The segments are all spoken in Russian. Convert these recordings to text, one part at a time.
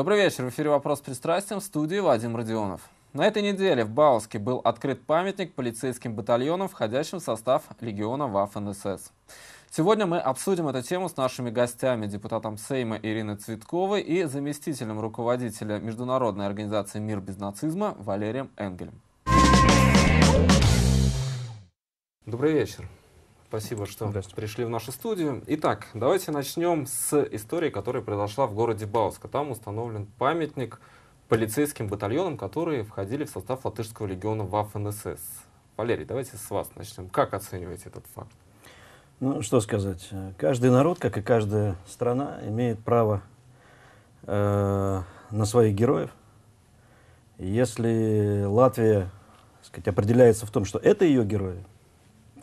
Добрый вечер. В эфире «Вопрос с пристрастием» в студии Вадим Родионов. На этой неделе в Бауске был открыт памятник полицейским батальонам, входящим в состав легиона ВАФ НСС. Сегодня мы обсудим эту тему с нашими гостями, депутатом Сейма Ириной Цветковой и заместителем руководителя Международной организации «Мир без нацизма» Валерием Энгелем. Добрый вечер. Спасибо, что пришли в нашу студию. Итак, давайте начнем с истории, которая произошла в городе Бауска. Там установлен памятник полицейским батальонам, которые входили в состав Латышского легиона ВАФНСС. ФНСС. Валерий, давайте с вас начнем. Как оцениваете этот факт? Ну, что сказать. Каждый народ, как и каждая страна, имеет право э, на своих героев. Если Латвия сказать, определяется в том, что это ее герои,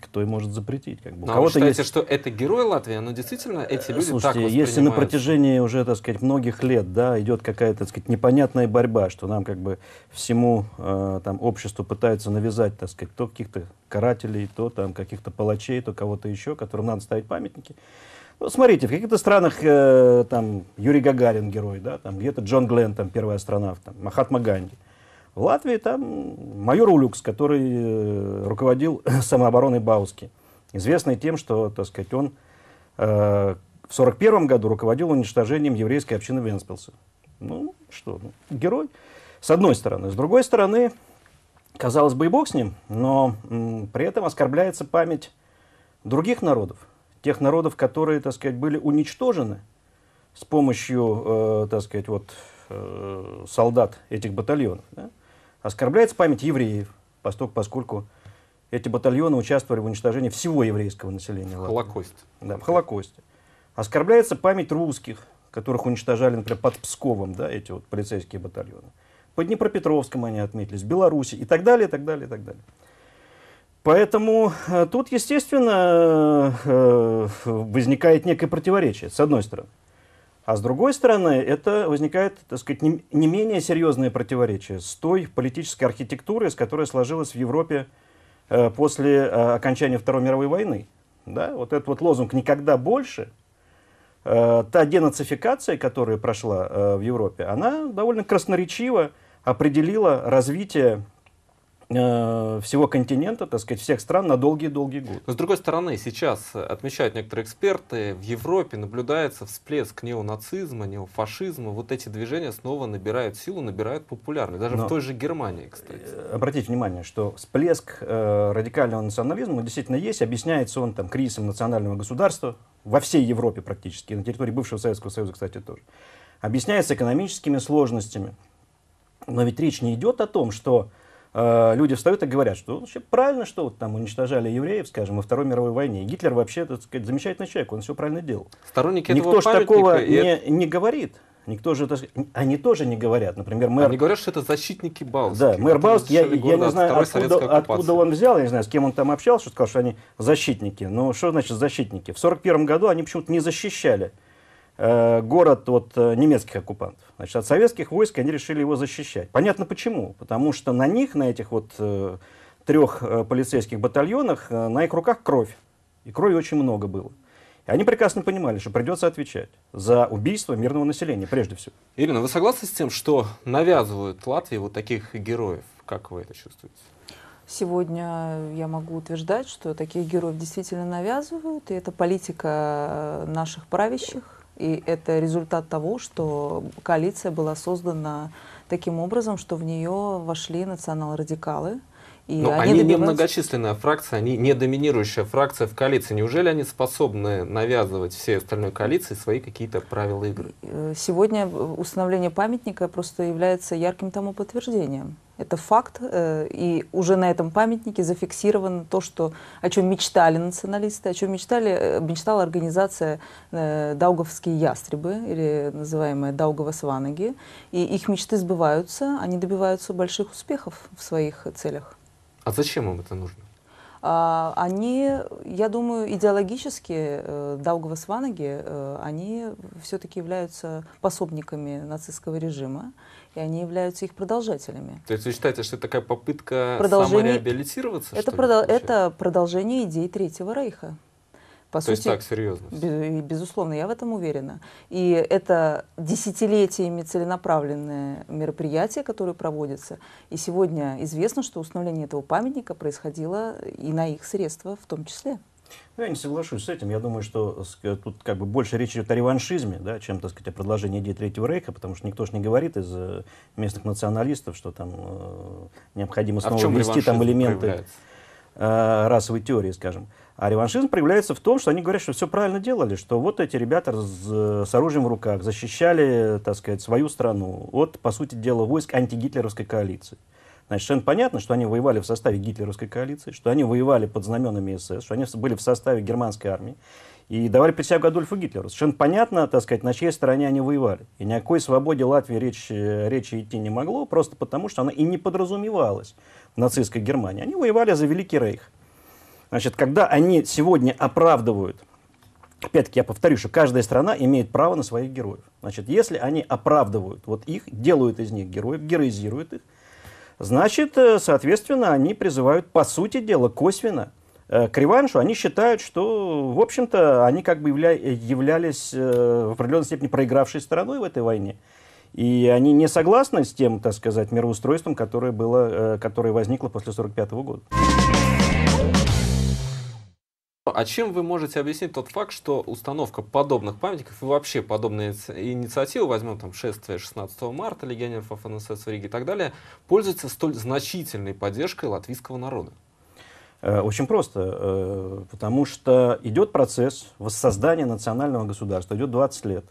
кто и может запретить. Как бы. Но ну, а вы считаете, есть... что это герой Латвии? Но ну, действительно эти э, люди Слушайте, так если на протяжении уже, так сказать, многих лет, да, идет какая-то, так сказать, непонятная борьба, что нам как бы всему э, там обществу пытаются навязать, так сказать, то каких-то карателей, то там каких-то палачей, то кого-то еще, которым надо ставить памятники. Ну, смотрите, в каких-то странах э, там Юрий Гагарин герой, да, там где-то Джон Гленн, там первый астронавт, там, Махатма Ганди. Э, в Латвии там майор Улюкс, который э, руководил самообороной Бауски, известный тем, что, так сказать, он э, в 1941 году руководил уничтожением еврейской общины Венспилса. Ну, что, ну, герой. С одной стороны. С другой стороны, казалось бы, и бог с ним, но м, при этом оскорбляется память других народов, тех народов, которые, так сказать, были уничтожены с помощью, э, так сказать, вот, э, солдат этих батальонов. Да? Оскорбляется память евреев, поскольку эти батальоны участвовали в уничтожении всего еврейского населения. В Холокост. Да, в Холокосте. Оскорбляется память русских, которых уничтожали, например, под Псковом, да, эти вот полицейские батальоны. Под Днепропетровском они отметились, Беларуси и так далее, и так далее, и так далее. Поэтому э, тут, естественно, э, э, возникает некое противоречие, с одной стороны. А с другой стороны, это возникает, так сказать, не, не менее серьезное противоречие с той политической архитектурой, с которой сложилась в Европе э, после э, окончания Второй мировой войны. Да? Вот этот вот лозунг «никогда больше», э, та денацификация, которая прошла э, в Европе, она довольно красноречиво определила развитие Э, всего континента, так сказать, всех стран на долгие-долгие годы. Но с другой стороны, сейчас, отмечают некоторые эксперты, в Европе наблюдается всплеск неонацизма, неофашизма. Вот эти движения снова набирают силу, набирают популярность. Даже Но, в той же Германии, кстати. Э, обратите внимание, что всплеск э, радикального национализма действительно есть. Объясняется он там кризисом национального государства во всей Европе практически, на территории бывшего Советского Союза, кстати, тоже. Объясняется экономическими сложностями. Но ведь речь не идет о том, что Э, люди встают и говорят, что вообще правильно, что вот там уничтожали евреев, скажем, во Второй мировой войне. И Гитлер вообще, так сказать, замечательный человек, он все правильно делал. Сторонники Никто этого же такого и... не, не говорит. Никто же это... Они тоже не говорят. Например, мэр... Они говорят, что это защитники Бауски. Да, мэр Бауски, я, я не знаю, откуда, откуда он взял, я не знаю, с кем он там общался, что сказал, что они защитники. Но что значит защитники? В 1941 году они почему-то не защищали Э, город от э, немецких оккупантов. Значит, от советских войск они решили его защищать. Понятно почему. Потому что на них, на этих вот э, трех полицейских батальонах, на их руках кровь. И крови очень много было. И они прекрасно понимали, что придется отвечать за убийство мирного населения, прежде всего. Ирина, вы согласны с тем, что навязывают Латвии вот таких героев? Как вы это чувствуете? Сегодня я могу утверждать, что таких героев действительно навязывают, и это политика наших правящих, и это результат того, что коалиция была создана таким образом, что в нее вошли национал-радикалы – и Но ну, они, они добиваются... не многочисленная фракция, они не доминирующая фракция в коалиции. Неужели они способны навязывать всей остальной коалиции свои какие-то правила игры? Э, сегодня э, установление памятника просто является ярким тому подтверждением. Это факт, э, и уже на этом памятнике зафиксировано то, что, о чем мечтали националисты, о чем мечтали, мечтала организация «Дауговские ястребы», или называемая «Даугова-сванаги». И их мечты сбываются, они добиваются больших успехов в своих целях. А зачем им это нужно? А, они, я думаю, идеологически, э, Даугава Сванаги, э, они все-таки являются пособниками нацистского режима, и они являются их продолжателями. То есть вы считаете, что это такая попытка продолжение... самореабилитироваться? Это, продол... это продолжение идей Третьего Рейха. По То сути, есть так серьезно? Безусловно, я в этом уверена. И это десятилетиями целенаправленное мероприятие, которое проводится И сегодня известно, что установление этого памятника происходило и на их средства в том числе. Ну, я не соглашусь с этим. Я думаю, что э, тут как бы больше речь идет о реваншизме, да, чем, так сказать, о продолжении идеи Третьего Рейха, потому что никто же не говорит из э, местных националистов, что там э, необходимо а снова а ввести там элементы э, расовой теории, скажем. А реваншизм проявляется в том, что они говорят, что все правильно делали, что вот эти ребята с, э, с оружием в руках защищали, так сказать, свою страну от, по сути дела, войск антигитлеровской коалиции. Значит, совершенно понятно, что они воевали в составе гитлеровской коалиции, что они воевали под знаменами СС, что они были в составе германской армии и давали присягу Адольфу Гитлеру. Совершенно понятно, так сказать, на чьей стороне они воевали. И ни о какой свободе Латвии речь, э, речи идти не могло, просто потому что она и не подразумевалась в нацистской Германии. Они воевали за Великий Рейх. Значит, когда они сегодня оправдывают Опять-таки я повторю, что каждая страна имеет право на своих героев. Значит, если они оправдывают вот их, делают из них героев, героизируют их, значит, э, соответственно, они призывают, по сути дела, косвенно э, к реваншу. Они считают, что, в общем-то, они как бы явля являлись э, в определенной степени проигравшей стороной в этой войне. И они не согласны с тем, так сказать, мироустройством, которое, было, которое возникло после 1945 года а чем вы можете объяснить тот факт, что установка подобных памятников и вообще подобные инициативы, возьмем там шествие 16 марта, легионеров ФНСС в Риге и так далее, пользуются столь значительной поддержкой латвийского народа? Э, очень просто, э, потому что идет процесс воссоздания национального государства, идет 20 лет.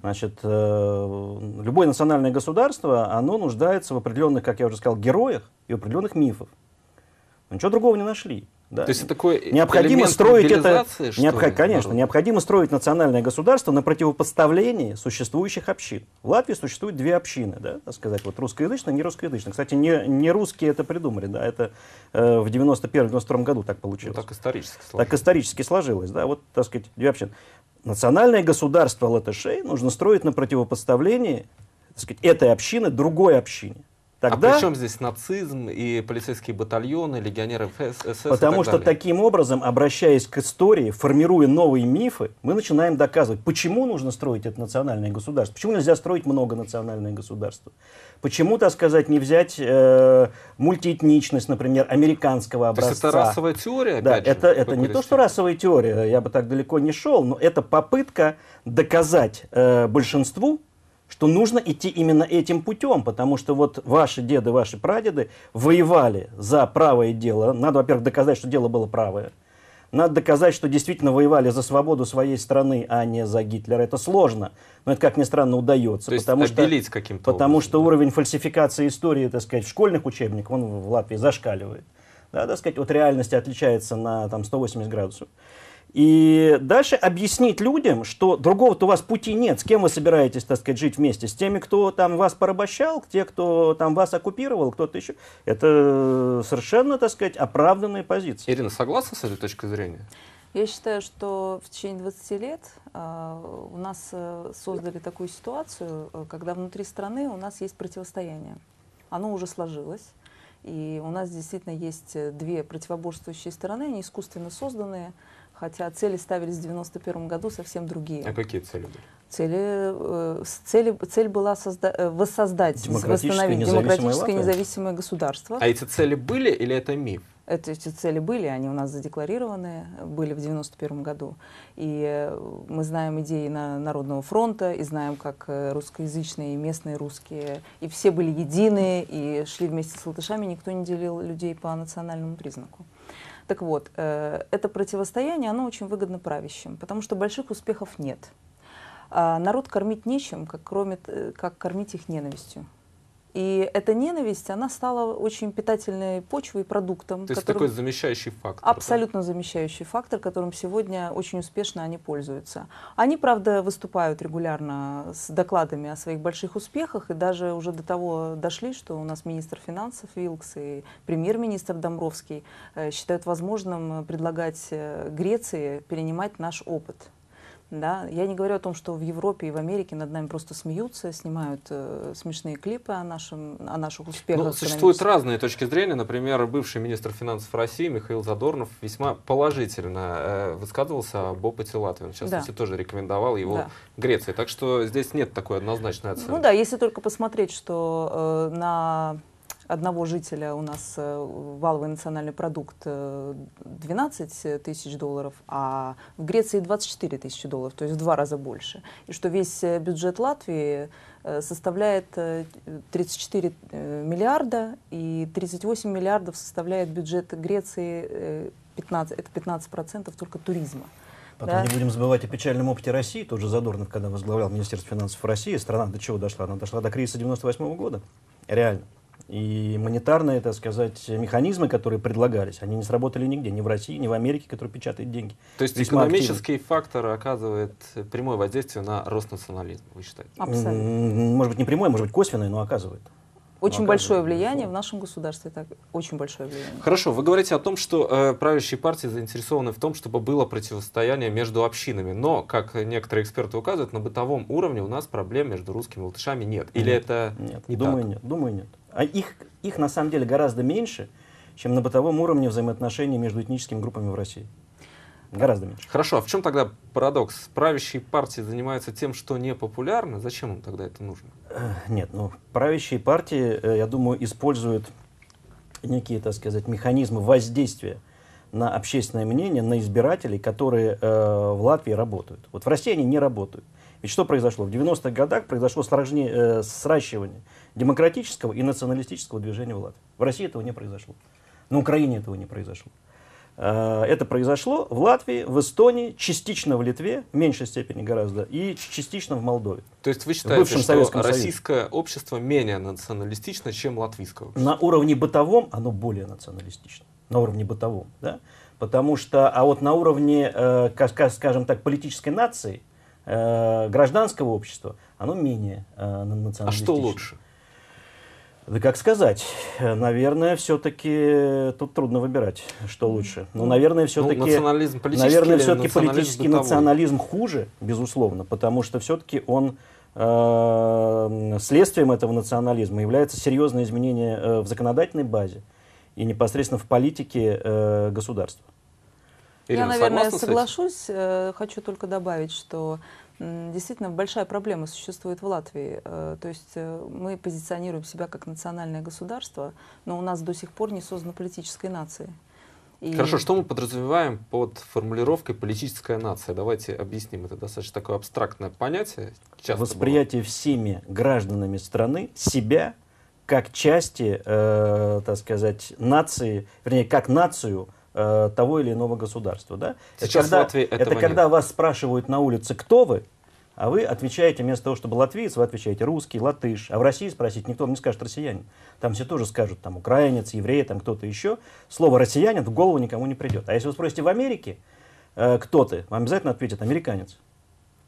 Значит, э, любое национальное государство, оно нуждается в определенных, как я уже сказал, героях и определенных мифах. Ничего другого не нашли. Да. То есть это такой э, необходимо строить это, необх... ли, конечно, народ? необходимо строить национальное государство на противопоставлении существующих общин. В Латвии существует две общины, да, так сказать, вот русскоязычная, не русскоязычная. Кстати, не, не русские это придумали, да, это э, в 91-92 году так получилось. Ну, так исторически сложилось. Так исторически сложилось, да, вот, так сказать, две общины. Национальное государство латышей нужно строить на противопоставлении, так сказать, этой общины другой общине. Тогда... А при чем здесь нацизм и полицейские батальоны, легионеры СС? Потому что далее? таким образом, обращаясь к истории, формируя новые мифы, мы начинаем доказывать, почему нужно строить это национальное государство, почему нельзя строить многонациональное государство, почему, так сказать, не взять э, мультиэтничность, например, американского образца. То есть это расовая теория? Да, же, это, это не то, что расовая теория, я бы так далеко не шел, но это попытка доказать э, большинству, что нужно идти именно этим путем, потому что вот ваши деды, ваши прадеды воевали за правое дело. Надо, во-первых, доказать, что дело было правое. Надо доказать, что действительно воевали за свободу своей страны, а не за Гитлера. Это сложно, но это, как ни странно, удается. То потому есть потому что, каким-то Потому образом, что да. уровень фальсификации истории, так сказать, в школьных учебниках, он в Латвии зашкаливает. Да, так сказать, от реальности отличается на там, 180 градусов. И дальше объяснить людям, что другого-то у вас пути нет, с кем вы собираетесь, так сказать, жить вместе, с теми, кто там вас порабощал, те, кто там вас оккупировал, кто-то еще. Это совершенно, так сказать, оправданные позиции. Ирина, согласна с этой точкой зрения? Я считаю, что в течение 20 лет э, у нас э, создали такую ситуацию, э, когда внутри страны у нас есть противостояние. Оно уже сложилось. И у нас действительно есть э, две противоборствующие стороны, они искусственно созданные хотя цели ставились в 1991 году совсем другие. А какие цели были? Цели, э, цели, цель была созда- э, воссоздать, восстановить независимое демократическое Латвия? независимое государство. А эти цели были или это миф? Это, эти цели были, они у нас задекларированы, были в 1991 году. И э, мы знаем идеи на, Народного фронта, и знаем, как русскоязычные, и местные русские, и все были едины, и шли вместе с латышами, никто не делил людей по национальному признаку. Так вот, э, это противостояние, оно очень выгодно правящим, потому что больших успехов нет. А народ кормить нечем, как, кроме, э, как кормить их ненавистью. И эта ненависть, она стала очень питательной почвой, продуктом. То есть которым... такой замещающий фактор. Абсолютно да? замещающий фактор, которым сегодня очень успешно они пользуются. Они, правда, выступают регулярно с докладами о своих больших успехах, и даже уже до того дошли, что у нас министр финансов Вилкс и премьер-министр Домровский э, считают возможным предлагать э, Греции перенимать наш опыт. Да? Я не говорю о том, что в Европе и в Америке над нами просто смеются, снимают э, смешные клипы о, нашем, о наших успехах. Ну, существуют разные точки зрения. Например, бывший министр финансов России Михаил Задорнов весьма положительно э, высказывался об опыте Латвии. Он, в частности, да. тоже рекомендовал его да. Греции. Так что здесь нет такой однозначной ну оценки. Ну да, если только посмотреть, что э, на одного жителя у нас э, валовый национальный продукт 12 э, тысяч долларов, а в Греции 24 тысячи долларов, то есть в два раза больше. И что весь э, бюджет Латвии составляет 34 миллиарда, и 38 миллиардов составляет бюджет Греции, 15, это 15% только туризма. Потом да. не будем забывать о печальном опыте России. тоже же Задорнов, когда возглавлял Министерство финансов России, страна до чего дошла? Она дошла до кризиса 98 -го года. Реально. И монетарные, так сказать, механизмы, которые предлагались, они не сработали нигде, ни в России, ни в Америке, которая печатает деньги. То есть Весьма экономический активно. фактор оказывает прямое воздействие на рост национализма, вы считаете? Абсолютно. Может быть, не прямое, может быть, косвенное, но оказывает. Очень ну, большое влияние в нашем государстве, так, очень большое влияние. Хорошо, вы говорите о том, что э, правящие партии заинтересованы в том, чтобы было противостояние между общинами, но, как некоторые эксперты указывают, на бытовом уровне у нас проблем между русскими и латышами нет. Или нет, это нет? Не думаю, так? нет. Думаю, нет. А их, их на самом деле гораздо меньше, чем на бытовом уровне взаимоотношений между этническими группами в России. Гораздо меньше. Хорошо, а в чем тогда парадокс? Правящие партии занимаются тем, что не популярно. Зачем им тогда это нужно? Нет, ну, правящие партии, э, я думаю, используют некие, так сказать, механизмы воздействия на общественное мнение, на избирателей, которые э, в Латвии работают. Вот в России они не работают. Ведь что произошло? В 90-х годах произошло сражение, э, сращивание демократического и националистического движения в Латвии. В России этого не произошло. На Украине этого не произошло. Э, это произошло в Латвии, в Эстонии, частично в Литве, в меньшей степени гораздо, и частично в Молдове. То есть вы считаете, что Советском российское Союзе. общество менее националистично, чем латвийское общество? На уровне бытовом оно более националистично. На уровне бытовом, да? Потому что, а вот на уровне, э, скажем так, политической нации, э, гражданского общества, оно менее э, националистично. А что лучше? Да как сказать? Наверное, все-таки тут трудно выбирать, что лучше. Но, ну, ну, наверное, все-таки ну, национализм политический, наверное, все-таки национализм политический бытовой? национализм хуже, безусловно, потому что все-таки он э, следствием этого национализма является серьезное изменение э, в законодательной базе и непосредственно в политике э, государства. Ирина, Я, наверное, соглашусь. Э, хочу только добавить, что Действительно, большая проблема существует в Латвии. Э, то есть э, мы позиционируем себя как национальное государство, но у нас до сих пор не создана политической нации. И... Хорошо, что мы подразумеваем под формулировкой политическая нация? Давайте объясним. Это достаточно такое абстрактное понятие. Часто Восприятие было. всеми гражданами страны себя как части, э, так сказать, нации, вернее, как нацию – э, того или иного государства. Да? Сейчас это когда, Латвии этого это когда нет. вас спрашивают на улице, кто вы, а вы отвечаете, вместо того, чтобы латвиец, вы отвечаете русский, латыш. А в России спросить никто вам не скажет россиянин. Там все тоже скажут, там, украинец, еврей, там, кто-то еще. Слово россиянин в голову никому не придет. А если вы спросите в Америке, э, кто ты, вам обязательно ответят американец.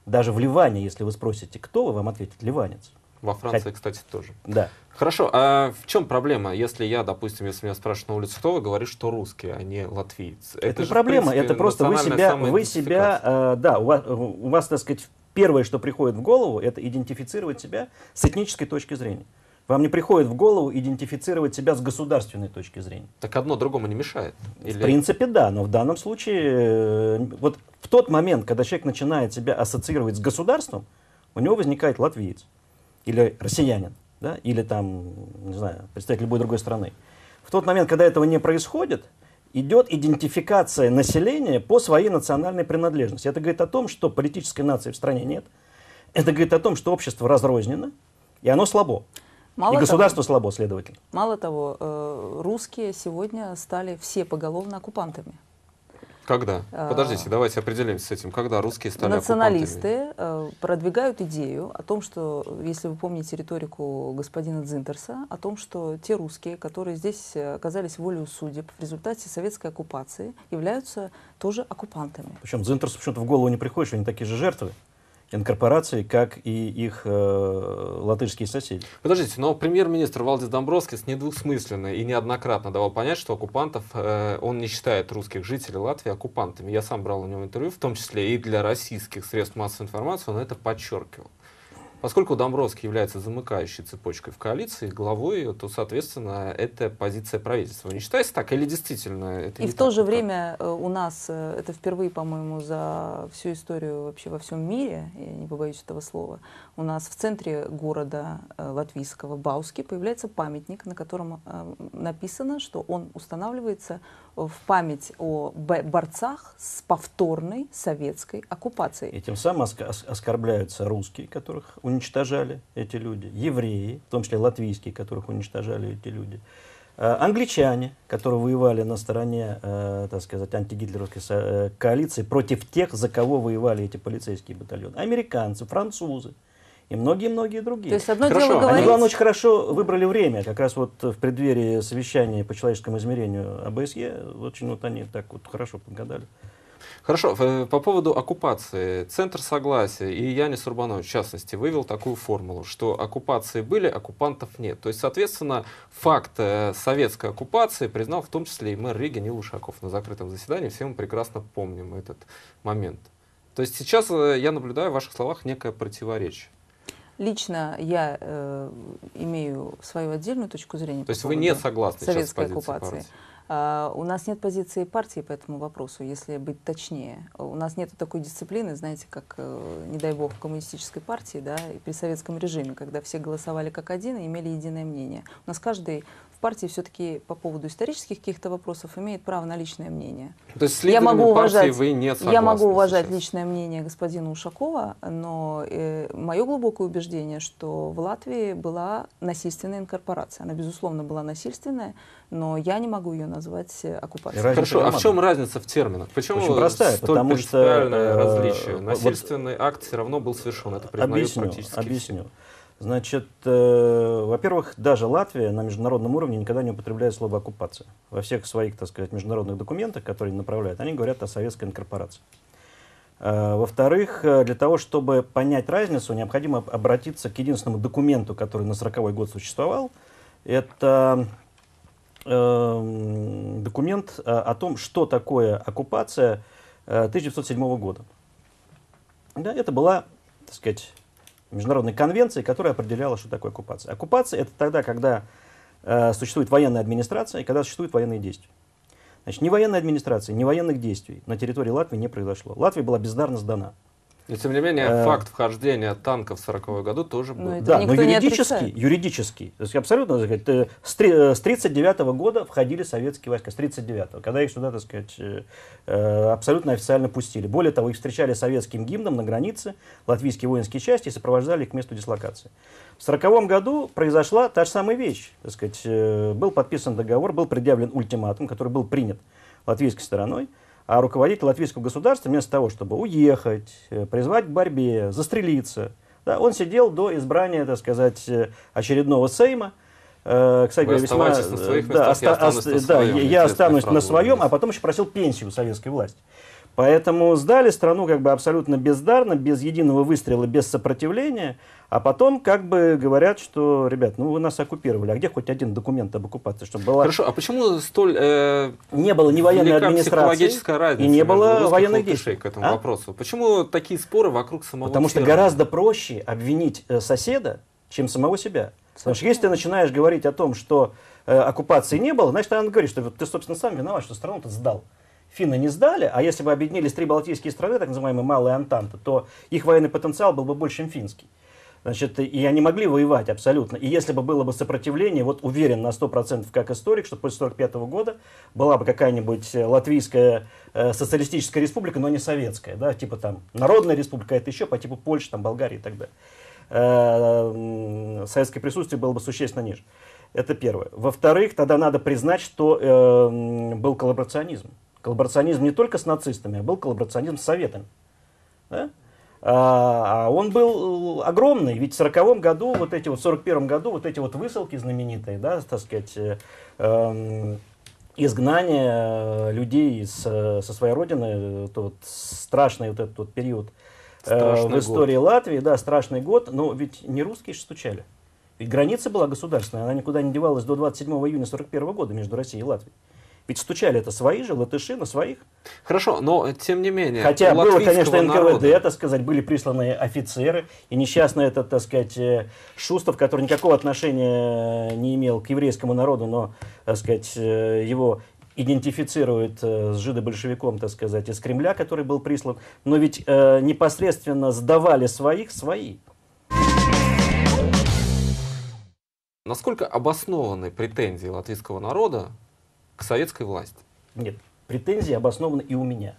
Даже в Ливане, если вы спросите, кто вы, вам ответит ливанец. Во Франции, Хоть... кстати, тоже. Да. Хорошо, а в чем проблема, если я, допустим, если меня спрашивают на улице, кто вы, говоришь, что русский, а не латвиец? Это, это не проблема, принципе, это просто вы себя, вы себя э, да, у вас, у вас, так сказать, первое, что приходит в голову, это идентифицировать себя с этнической точки зрения. Вам не приходит в голову идентифицировать себя с государственной точки зрения. Так одно другому не мешает? Или... В принципе, да, но в данном случае, э, вот в тот момент, когда человек начинает себя ассоциировать с государством, у него возникает латвиец или россиянин, да, или там, не знаю, представитель любой другой страны. В тот момент, когда этого не происходит, идет идентификация населения по своей национальной принадлежности. Это говорит о том, что политической нации в стране нет. Это говорит о том, что общество разрознено, и оно слабо. Мало и государство того, слабо, следовательно. Мало того, э, русские сегодня стали все поголовно оккупантами. Когда? А, Подождите, давайте определимся с этим. Когда русские стали Националисты э, продвигают идею о том, что, если вы помните риторику господина Дзинтерса, о том, что те русские, которые здесь э, оказались волею судеб в результате советской оккупации, являются тоже оккупантами. Причем Дзинтерсу почему-то в голову не приходит, что они такие же жертвы инкорпораций, как и их э, латышские соседи. Подождите, но премьер-министр Валдис Домбровскис недвусмысленно и неоднократно давал понять, что оккупантов э, он не считает русских жителей Латвии оккупантами. Я сам брал у него интервью, в том числе и для российских средств массовой информации, он это подчеркивал. Поскольку Домбровский является замыкающей цепочкой в коалиции, главой ее, то, соответственно, это позиция правительства. Не считается так или действительно это И в то же так? время э, у нас, э, это впервые, по-моему, за всю историю вообще во всем мире, я не побоюсь этого слова, у нас в центре города э, латвийского Бауски появляется памятник, на котором э, написано, что он устанавливается э, в память о борцах с повторной советской оккупацией. И тем самым оскорбляются русские, которых уничтожали эти люди, евреи, в том числе латвийские, которых уничтожали эти люди, англичане, которые воевали на стороне, так сказать, антигитлеровской коалиции против тех, за кого воевали эти полицейские батальоны, американцы, французы, и многие-многие другие. То есть одно хорошо. дело говорить... Они, главное, очень хорошо выбрали время, как раз вот в преддверии совещания по человеческому измерению АБСЕ, очень вот они так вот хорошо погадали. Хорошо, э, по поводу оккупации. Центр согласия и Янис Урбанович, в частности, вывел такую формулу, что оккупации были, оккупантов нет. То есть, соответственно, факт э, советской оккупации признал в том числе и мэр Риги Нил Ушаков на закрытом заседании. Все мы прекрасно помним этот момент. То есть сейчас э, я наблюдаю в ваших словах некое противоречие. Лично я э, имею свою отдельную точку зрения. То есть вы не согласны советской сейчас оккупацией? Партии? А, у нас нет позиции партии по этому вопросу, если быть точнее. У нас нет такой дисциплины, знаете, как, э, не дай бог, коммунистической партии, да, и при советском режиме, когда все голосовали как один и имели единое мнение. У нас каждый партии все-таки по поводу исторических каких-то вопросов имеет право на личное мнение. То есть с я могу уважать, вы не Я могу уважать сейчас. личное мнение господина Ушакова, но э, мое глубокое убеждение, что в Латвии была насильственная инкорпорация. Она, безусловно, была насильственная, но я не могу ее назвать э, оккупацией. Хорошо, а в чем разница в терминах? Почему Очень простая, столь потому что, э, различие? Насильственный вот, акт все равно был совершен, это признают объясню, практически объясню. все. Значит, э, во-первых, даже Латвия на международном уровне никогда не употребляет слово оккупация. Во всех своих, так сказать, международных документах, которые они направляют, они говорят о советской инкорпорации. Э, во-вторых, э, для того, чтобы понять разницу, необходимо обратиться к единственному документу, который на 40 год существовал. Это э, документ э, о том, что такое оккупация 1907 года. Да, это была, так сказать, международной конвенции, которая определяла, что такое оккупация. Оккупация это тогда, когда э, существует военная администрация и когда существуют военные действия. Значит, ни военной администрации, ни военных действий на территории Латвии не произошло. Латвия была бездарно сдана. И тем не менее, э, факт вхождения танков в 40 году тоже ну, был. да, но юридически, юридически, то есть абсолютно, так сказать, э, с 1939 э, -го года входили советские войска, с 1939, когда их сюда, так сказать, э, абсолютно официально пустили. Более того, их встречали советским гимном на границе, латвийские воинские части, и сопровождали их к месту дислокации. В 1940 году произошла та же самая вещь, так сказать, был подписан договор, был предъявлен ультиматум, который был принят латвийской стороной, а руководитель латвийского государства, вместо того, чтобы уехать, э, призвать к борьбе, застрелиться, да, он сидел до избрания, так сказать, э, очередного Сейма. Э, кстати, Вы весьма, на своих местах, да, я останусь, да, я останусь на своем, а потом еще просил пенсию советской власти. Поэтому сдали страну как бы абсолютно бездарно, без единого выстрела, без сопротивления, а потом как бы говорят, что, ребят, ну вы нас оккупировали, а где хоть один документ об оккупации, чтобы было Хорошо, а почему столь... Э, не было ни военной администрации, и не было военных действий. к этому а? вопросу. Почему такие споры вокруг самого Потому что гораздо проще обвинить э, соседа, чем самого себя. Потому что если ты начинаешь говорить о том, что э, оккупации не было, значит, она говорит, что ты, собственно, сам виноват, что страну то сдал финны не сдали, а если бы объединились три балтийские страны, так называемые малые Антанты, то их военный потенциал был бы больше, чем финский. Значит, и они могли воевать абсолютно. И если бы было бы сопротивление, вот уверен на 100% как историк, что после 1945 года была бы какая-нибудь э, латвийская э, социалистическая республика, но не советская, да, типа там народная республика, а это еще по типу Польши, там Болгарии и так далее. Э, э, советское присутствие было бы существенно ниже. Это первое. Во-вторых, тогда надо признать, что э, был коллаборационизм. Коллаборационизм не только с нацистами, а был коллаборационизм с Советом. Да? А, а он был э, огромный, ведь в 40 году, вот эти вот, в 41 году вот эти вот высылки знаменитые, да, так сказать, э, эм, изгнание э, людей с, со своей родины, тот страшный вот этот вот период э, в истории год. Латвии, да, страшный год, но ведь не русские же стучали. Ведь граница была государственная, она никуда не девалась до 27 июня 41 года между Россией и Латвией. Ведь стучали это свои же, латыши на своих. Хорошо, но тем не менее. Хотя было, конечно, НКВД, Это сказать, были присланы офицеры, и несчастный этот, так сказать, э, Шустов, который никакого отношения э, не имел к еврейскому народу, но, так сказать, э, его идентифицирует с жидобольшевиком, так сказать, из Кремля, который был прислан, но ведь непосредственно сдавали своих свои. Насколько обоснованы претензии латвийского народа к советской власти. Нет, претензии обоснованы и у меня.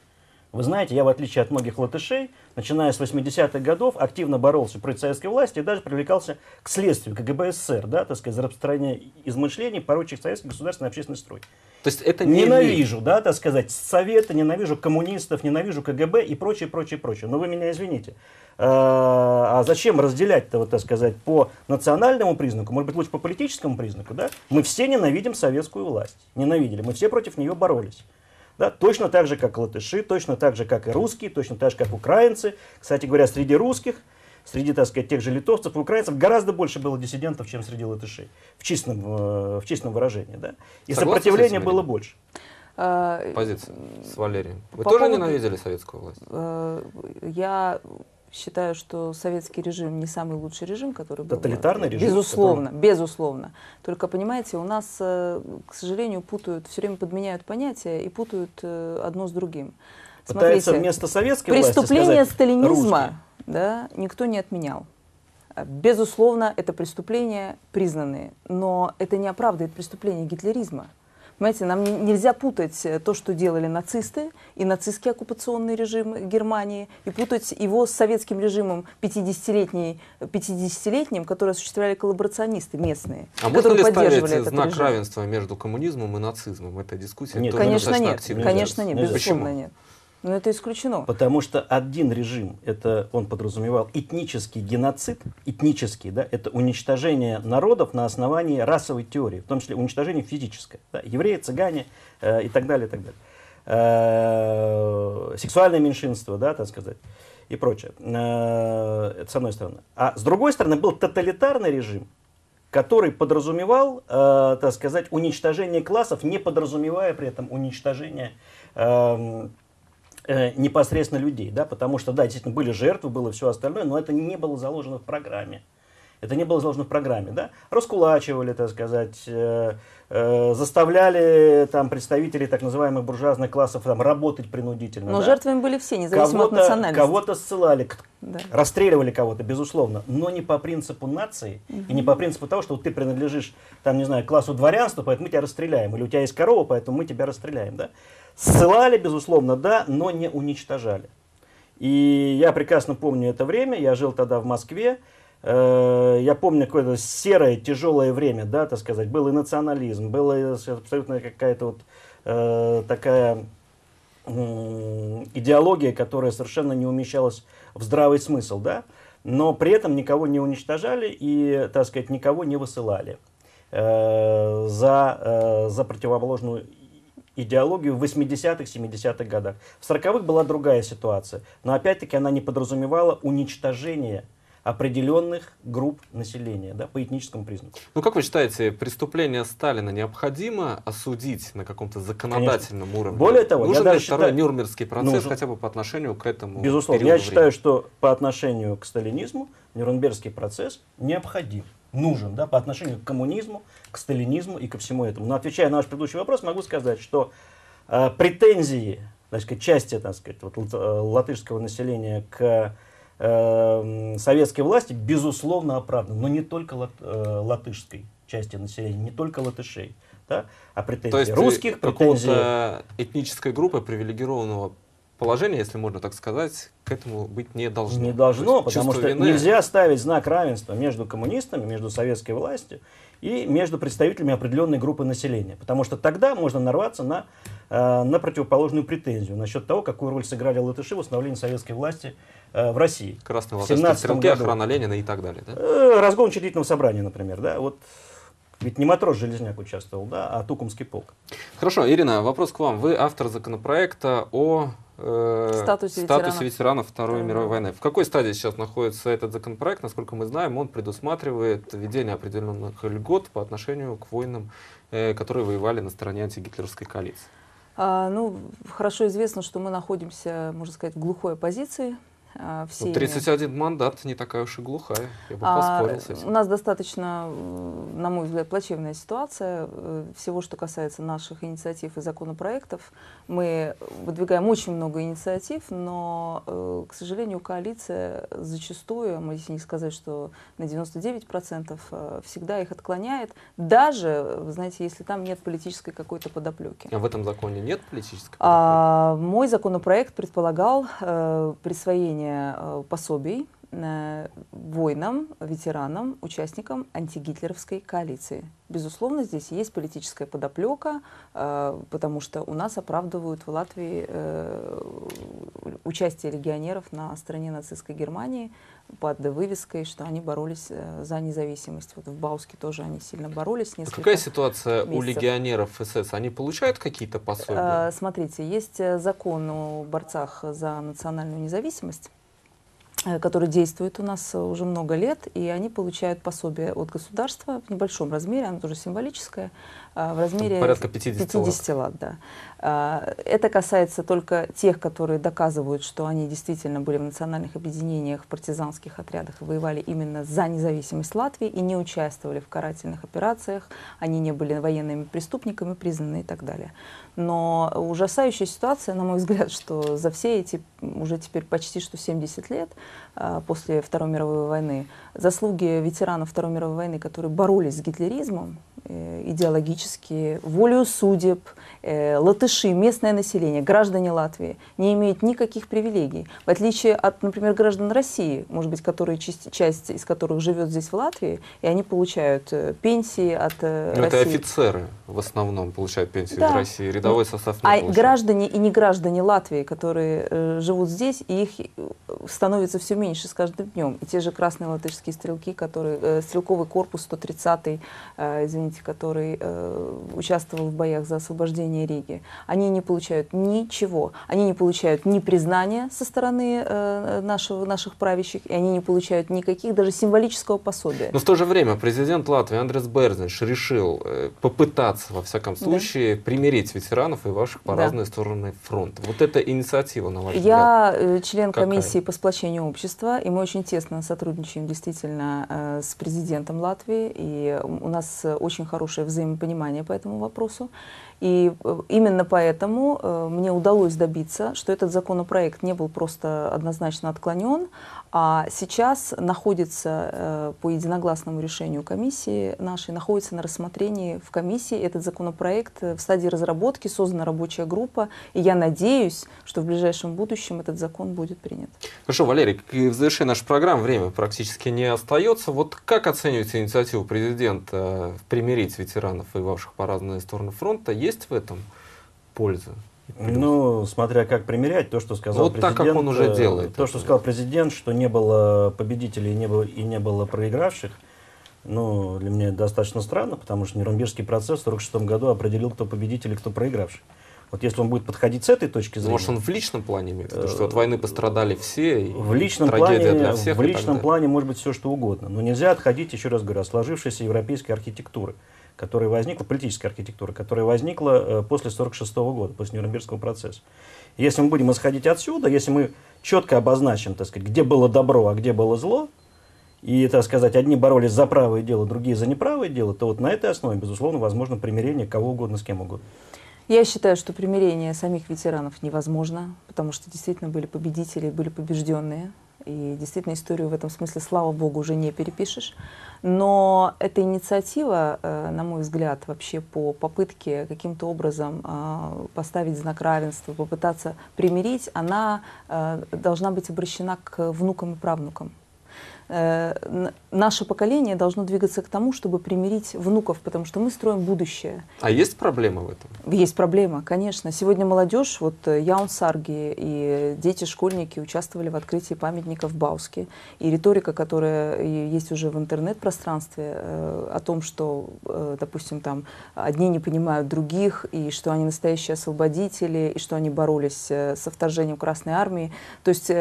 Вы знаете, я, в отличие от многих латышей, начиная с 80-х годов, активно боролся против советской власти и даже привлекался к следствию КГБ СССР, да, так сказать, за распространение измышлений, порочек советский государственный общественный строй. То есть это не Ненавижу, да, так сказать, советы, ненавижу коммунистов, ненавижу КГБ и прочее, прочее, прочее. Но вы меня извините. Э, а зачем разделять-то, вот, так сказать, по национальному признаку, может быть, лучше по политическому признаку, да? Мы все ненавидим советскую власть. Ненавидели, мы все против нее боролись. Да, точно так же, как латыши, точно так же, как и русские, точно так же, как украинцы. Кстати говоря, среди русских, среди, так сказать, тех же литовцев, украинцев гораздо больше было диссидентов, чем среди латышей. В чистом, э, в чистом выражении. Да? И Согласны сопротивления было больше. А, Позиция с Валерием. Вы По тоже поводу... ненавидели советскую власть? Э, я считаю, что советский режим не самый лучший режим, который был. Тоталитарный режим? Безусловно, который... безусловно. Только, понимаете, у нас, э, к сожалению, путают, все время подменяют понятия и путают э, одно с другим. Пытаются Смотрите, вместо советской преступление власти сказать, сталинизма русский. да, никто не отменял. А, безусловно, это преступления признанные, но это не оправдывает преступления гитлеризма. Понимаете, нам нельзя путать э, то, что делали нацисты и нацистский оккупационный режим Германии, и путать его с советским режимом 50-летним, э, который осуществляли коллаборационисты местные, а которые поддерживали этот знак режим. равенства между коммунизмом и нацизмом? Эта дискуссия нет, конечно, нет, активна. конечно нет, безусловно Почему? нет. Но это исключено. Потому что один режим, это он подразумевал этнический геноцид, этнический, да, это уничтожение народов на основании расовой теории, в том числе уничтожение физическое. Да, евреи, цыгане э, и так далее, и так далее. Э, сексуальное меньшинство, да, так сказать и прочее. Э, это с одной стороны. А с другой стороны был тоталитарный режим, который подразумевал, э, так сказать, уничтожение классов, не подразумевая при этом уничтожение э, э, непосредственно людей, да, потому что, да, действительно, были жертвы, было все остальное, но это не было заложено в программе. Это не было заложено в программе, да. Раскулачивали, так сказать, э, Э, заставляли там представителей так называемых буржуазных классов там работать принудительно. Но да. жертвами были все, независимо кого-то, от национальности. Кого-то ссылали, да. расстреливали кого-то, безусловно, но не по принципу нации угу. и не по принципу того, что вот ты принадлежишь там, не знаю, классу дворянства, поэтому мы тебя расстреляем, или у тебя есть корова, поэтому мы тебя расстреляем, да. Ссылали, безусловно, да, но не уничтожали. И я прекрасно помню это время, я жил тогда в Москве, Э, я помню какое-то серое, тяжелое время, да, так сказать, был и национализм, была абсолютно какая-то вот э, такая идеология, которая совершенно не умещалась в здравый смысл, да, но при этом никого не уничтожали и, так сказать, никого не высылали э, за, за противоположную идеологию в 80-х, 70-х годах. В 40-х была другая ситуация, но опять-таки она не подразумевала уничтожение определенных групп населения да, по этническому признаку. Ну как вы считаете, преступление Сталина необходимо осудить на каком-то законодательном Конечно. уровне? Более того, нужен я даже второй считаю, Нюрнбергский процесс нужен. хотя бы по отношению к этому? Безусловно, я времени? считаю, что по отношению к сталинизму Нюрнбергский процесс необходим нужен да, по отношению к коммунизму, к сталинизму и ко всему этому. Но отвечая на ваш предыдущий вопрос, могу сказать, что э, претензии так части так сказать, вот, э, латышского населения к э, советской власти, безусловно, оправдан. Но не только лат, э, латышской части населения, не только латышей. Да? А претензии То есть э, русских, претензии... этнической группы привилегированного положения, если можно так сказать, к этому быть не должно. Не должно, есть, потому что вины... нельзя ставить знак равенства между коммунистами, между советской властью и между представителями определенной группы населения. Потому что тогда можно нарваться на, э, на противоположную претензию насчет того, какую роль сыграли латыши в установлении советской власти э, в России. Красные латышские стрелки, году. охрана Ленина и так далее. Да? Э, разгон учредительного собрания, например. Да? Вот ведь не матрос Железняк участвовал, да, а Тукумский полк. Хорошо, Ирина, вопрос к вам. Вы автор законопроекта о э, статусе, статусе ветеранов. ветеранов Второй да. мировой войны. В какой стадии сейчас находится этот законопроект? Насколько мы знаем, он предусматривает введение определенных льгот по отношению к воинам, э, которые воевали на стороне антигитлеровской коалиции. А, ну, хорошо известно, что мы находимся, можно сказать, в глухой оппозиции а, всеми. Ну, 31 мандат не такая уж и глухая, я бы а, поспорил а, с этим. У нас достаточно, на мой взгляд, плачевная ситуация. Э, всего, что касается наших инициатив и законопроектов, мы выдвигаем очень много инициатив, но, э, к сожалению, коалиция зачастую, мы если не сказать, что на 99% а, всегда их отклоняет, даже, вы знаете, если там нет политической какой-то подоплеки. А в этом законе нет политической подоплеки? А, мой законопроект предполагал э, присвоение выделение э, пособий э, воинам, ветеранам, участникам антигитлеровской коалиции. Безусловно, здесь есть политическая подоплека, э, потому что у нас оправдывают в Латвии участие легионеров на стороне нацистской Германии под вывеской, что они боролись за независимость. Вот в Бауске тоже они сильно боролись. а Какая ситуация месяцев. у легионеров СС? Они получают какие-то пособия? Смотрите, есть закон о борцах за национальную независимость, которые действуют у нас э, уже много лет, и они получают пособие от государства в небольшом размере, оно тоже символическое, а, в размере порядка 50, 50 лат. лат да. А, это касается только тех, которые доказывают, что они действительно были в национальных объединениях, в партизанских отрядах, воевали именно за независимость Латвии и не участвовали в карательных операциях, они не были военными преступниками признаны и так далее. Но ужасающая ситуация, на мой взгляд, что за все эти уже теперь почти что 70 лет а, после Второй мировой войны заслуги ветеранов Второй мировой войны, которые боролись с гитлеризмом, э, идеологически, волю судеб, э, латыши, местное население, граждане Латвии не имеют никаких привилегий. В отличие от, например, граждан России, может быть, которые, часть, часть из которых живет здесь в Латвии, и они получают э, пенсии от э, Но ну, России. Это офицеры в основном получают пенсии да. из России, рядовой состав не А получает. граждане и не граждане Латвии, которые э, живут здесь, и их становится все меньше с каждым днем. И те же красные латышские стрелки, которые, э, стрелковый корпус 130-й, э, извините, который который э, участвовал в боях за освобождение Риги, они не получают ничего. Они не получают ни признания со стороны э, нашего, наших правящих, и они не получают никаких даже символического пособия. Но в то же время президент Латвии Андрес Берзинш решил э, попытаться, во всяком случае, да. примирить ветеранов и ваших по да. разные стороны фронта. Вот эта инициатива, на ваш Я взгляд, э, член какая? комиссии по сплочению общества, и мы очень тесно сотрудничаем действительно э, с президентом Латвии, и у нас э, очень хорошие хорошее взаимопонимание по этому вопросу. И э, именно поэтому э, мне удалось добиться, что этот законопроект не был просто однозначно отклонен, а сейчас находится э, по единогласному решению комиссии нашей, находится на рассмотрении в комиссии этот законопроект э, в стадии разработки, создана рабочая группа, и я надеюсь, что в ближайшем будущем этот закон будет принят. Хорошо, Валерий, в завершении нашей программы время практически не остается. Вот как оцениваете инициативу президента э, примирить ветеранов, и воевавших по разные стороны фронта? Есть в этом польза? Ну, смотря как примерять, то, что сказал вот президент. Вот так, как он уже э, делает. То, что сказал президент, что не было победителей и не было, и не было проигравших, ну, для меня это достаточно странно, потому что Нюрнбергский процесс в 1946 году определил, кто победитель и кто проигравший. Вот если он будет подходить с этой точки зрения... Может, он в личном плане имеет в э, что от войны пострадали все, в личном трагедия плане, для всех В личном плане может быть все, что угодно. Но нельзя отходить, еще раз говорю, от сложившейся европейской архитектуры – которая возникла, политическая архитектура, которая возникла э, после 1946 года, после Нюрнбергского процесса. Если мы будем исходить отсюда, если мы четко обозначим, так сказать, где было добро, а где было зло, и, так сказать, одни боролись за правое дело, другие за неправое дело, то вот на этой основе, безусловно, возможно примирение кого угодно с кем угодно. Я считаю, что примирение самих ветеранов невозможно, потому что действительно были победители, были побежденные. И действительно историю в этом смысле, слава богу, уже не перепишешь. Но эта инициатива, э, на мой взгляд, вообще по попытке каким-то образом э, поставить знак равенства, попытаться примирить, она э, должна быть обращена к внукам и правнукам. Э, наше поколение должно двигаться к тому, чтобы примирить внуков, потому что мы строим будущее. А есть проблема в этом? Есть проблема, конечно. Сегодня молодежь, вот э, Яун Сарги и дети-школьники участвовали в открытии памятника в Бауске. И риторика, которая э, есть уже в интернет-пространстве, о том, что, допустим, там одни не понимают других, и что они настоящие освободители, и что они боролись со вторжением Красной Армии. То есть,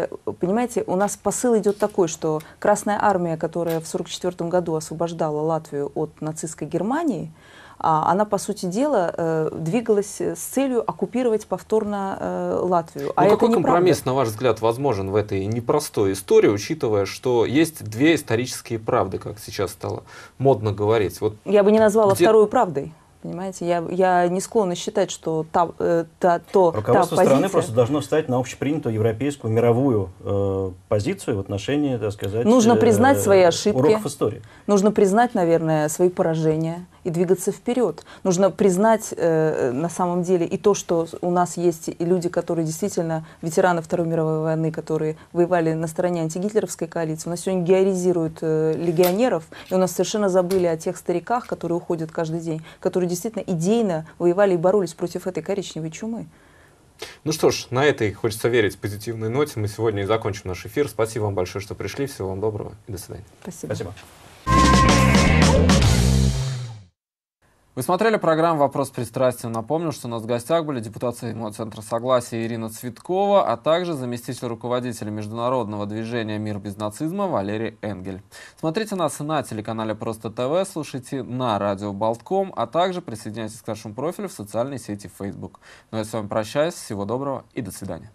понимаете, у нас посыл идет такой, что Красная Красная армия, которая в 1944 году освобождала Латвию от нацистской Германии, а, она, по сути дела, э, двигалась с целью оккупировать повторно э, Латвию. А ну, какой неправда. компромисс, на ваш взгляд, возможен в этой непростой истории, учитывая, что есть две исторические правды, как сейчас стало модно говорить? Вот Я бы не назвала где... вторую правдой понимаете? Я, я не склонна считать, что та, э, та, то Руководство та позиция... страны просто должно встать на общепринятую европейскую мировую э, позицию в отношении, так сказать... Нужно э, признать э, свои ошибки. Уроков истории. Нужно признать, наверное, свои поражения и двигаться вперед. Нужно признать э, на самом деле и то, что у нас есть и люди, которые действительно ветераны Второй мировой войны, которые воевали на стороне антигитлеровской коалиции. У нас сегодня георизируют э, легионеров, и у нас совершенно забыли о тех стариках, которые уходят каждый день, которые действительно идейно воевали и боролись против этой коричневой чумы. Ну что ж, на этой, хочется верить, позитивной ноте мы сегодня и закончим наш эфир. Спасибо вам большое, что пришли. Всего вам доброго и до свидания. Спасибо. Спасибо. Вы смотрели программу «Вопрос с Напомню, что у нас в гостях были депутат Соединенного Центра Согласия Ирина Цветкова, а также заместитель руководителя международного движения «Мир без нацизма» Валерий Энгель. Смотрите нас на телеканале «Просто ТВ», слушайте на радио «Болтком», а также присоединяйтесь к нашему профилю в социальной сети Facebook. Ну а я с вами прощаюсь, всего доброго и до свидания.